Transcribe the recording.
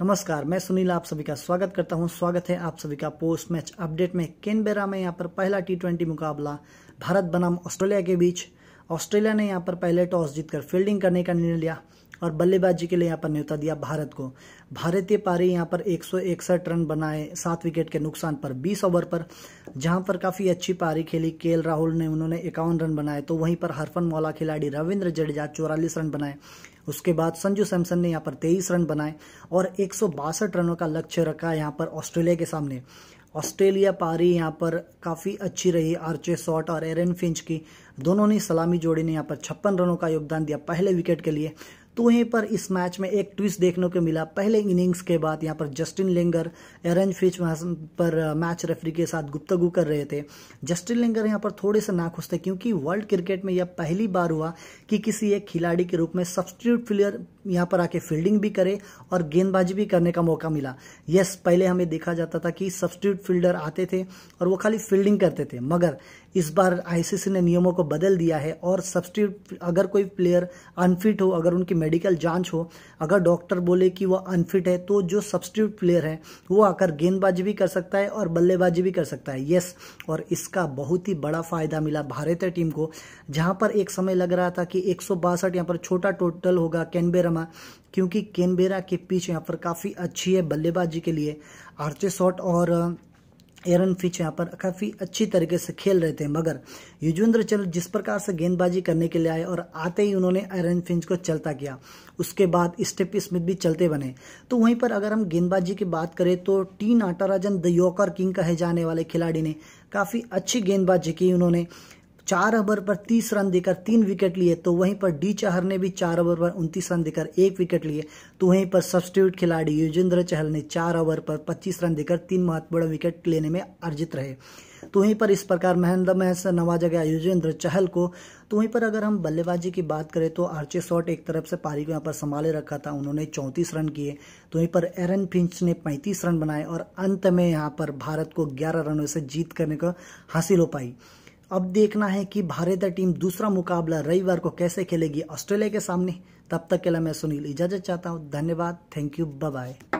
नमस्कार मैं सुनील आप सभी का स्वागत करता हूं स्वागत है आप सभी का पोस्ट मैच अपडेट में केनबेरा में यहां पर पहला टी ट्वेंटी मुकाबला भारत बनाम ऑस्ट्रेलिया के बीच ऑस्ट्रेलिया ने यहां पर पहले टॉस जीतकर फील्डिंग करने का निर्णय लिया और बल्लेबाजी के लिए यहाँ पर न्यौता दिया भारत को भारतीय पारी यहाँ पर एक रन बनाए सात विकेट के नुकसान पर बीस ओवर पर जहां पर काफ़ी अच्छी पारी खेली के राहुल ने उन्होंने इक्यावन रन बनाए तो वहीं पर हरफन मौला खिलाड़ी रविंद्र जडेजा चौरालीस रन बनाए उसके बाद संजू सैमसन ने यहाँ पर तेईस रन बनाए और एक रनों का लक्ष्य रखा यहाँ पर ऑस्ट्रेलिया के सामने ऑस्ट्रेलिया पारी यहाँ पर काफ़ी अच्छी रही आर्चे शॉट और एरन फिंच की दोनों ने सलामी जोड़ी ने यहाँ पर छप्पन रनों का योगदान दिया पहले विकेट के लिए तो यहीं पर इस मैच में एक ट्विस्ट देखने को मिला पहले इनिंग्स के बाद यहाँ पर जस्टिन लेंगर एरन फिच पर मैच रेफरी के साथ गुप्तगु कर रहे थे जस्टिन लेंगर यहाँ पर थोड़े से नाखुश थे क्योंकि वर्ल्ड क्रिकेट में यह पहली बार हुआ कि किसी एक खिलाड़ी के रूप में सब्सटीट्यूट प्लेयर यहाँ पर आके फील्डिंग भी करे और गेंदबाजी भी करने का मौका मिला यस पहले हमें देखा जाता था कि सब्सटीट्यूट फील्डर आते थे और वो खाली फील्डिंग करते थे मगर इस बार आईसीसी ने नियमों को बदल दिया है और सब्सिट्यूट अगर कोई प्लेयर अनफिट हो अगर उनकी मेडिकल जांच हो अगर डॉक्टर बोले कि वह अनफिट है तो जो सब्सिट्यूट प्लेयर है वो आकर गेंदबाजी भी कर सकता है और बल्लेबाजी भी कर सकता है यस और इसका बहुत ही बड़ा फायदा मिला भारतीय टीम को जहाँ पर एक समय लग रहा था कि एक सौ यहाँ पर छोटा टोटल होगा कैनबेरमा क्योंकि केनबेरा की पिच यहाँ पर काफ़ी अच्छी है बल्लेबाजी के लिए आर्चे शॉट और एरन फिच यहाँ पर काफ़ी अच्छी तरीके से खेल रहे थे मगर युजवेंद्र चल जिस प्रकार से गेंदबाजी करने के लिए आए और आते ही उन्होंने एरन फिंच को चलता किया उसके बाद स्टेप स्मिथ भी चलते बने तो वहीं पर अगर हम गेंदबाजी की बात करें तो T Natarajan the yorker king कहे जाने वाले खिलाड़ी ने काफ़ी अच्छी गेंदबाजी की उन्होंने चार ओवर पर तीस रन देकर तीन विकेट लिए तो वहीं पर डी चहर ने भी चार ओवर पर उनतीस रन देकर एक विकेट लिए तो वहीं पर सब्सिट्यूट खिलाड़ी युजेंद्र चहल ने चार ओवर पर पच्चीस रन देकर तीन महत्वपूर्ण विकेट लेने में अर्जित रहे तो वहीं पर इस प्रकार महेंद्र महस से नवाजा गया युजेंद्र चहल को तो वहीं पर अगर हम बल्लेबाजी की बात करें तो आर्चे शॉट एक तरफ से पारी को यहाँ पर संभाले रखा था उन्होंने चौंतीस रन किए तो वहीं पर एरन फिंच ने पैंतीस रन बनाए और अंत में यहाँ पर भारत को ग्यारह रनों से जीत करने को हासिल हो पाई अब देखना है कि भारतीय टीम दूसरा मुकाबला रविवार को कैसे खेलेगी ऑस्ट्रेलिया के सामने तब तक के लिए मैं सुनील इजाजत चाहता हूँ धन्यवाद थैंक यू बाय